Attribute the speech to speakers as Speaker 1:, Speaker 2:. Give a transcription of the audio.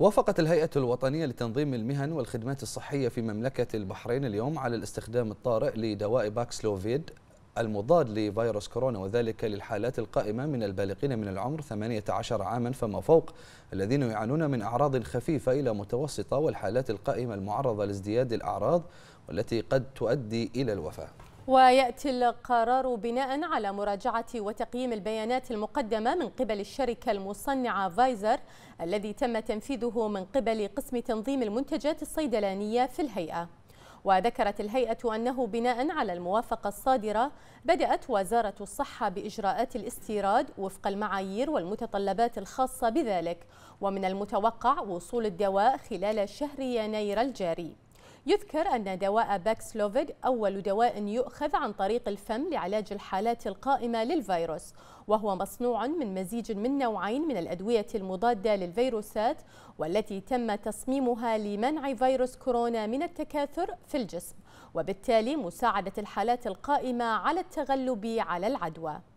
Speaker 1: وافقت الهيئة الوطنية لتنظيم المهن والخدمات الصحية في مملكة البحرين اليوم على الاستخدام الطارئ لدواء باكسلوفيد المضاد لفيروس كورونا وذلك للحالات القائمة من البالغين من العمر 18 عاما فما فوق الذين يعانون من أعراض خفيفة إلى متوسطة والحالات القائمة المعرضة لازدياد الأعراض والتي قد تؤدي إلى الوفاة
Speaker 2: ويأتي القرار بناء على مراجعة وتقييم البيانات المقدمة من قبل الشركة المصنعة فايزر الذي تم تنفيذه من قبل قسم تنظيم المنتجات الصيدلانية في الهيئة وذكرت الهيئة أنه بناء على الموافقة الصادرة بدأت وزارة الصحة بإجراءات الاستيراد وفق المعايير والمتطلبات الخاصة بذلك ومن المتوقع وصول الدواء خلال شهر يناير الجاري يذكر أن دواء باكسلوفيد أول دواء يؤخذ عن طريق الفم لعلاج الحالات القائمة للفيروس وهو مصنوع من مزيج من نوعين من الأدوية المضادة للفيروسات والتي تم تصميمها لمنع فيروس كورونا من التكاثر في الجسم وبالتالي مساعدة الحالات القائمة على التغلب على العدوى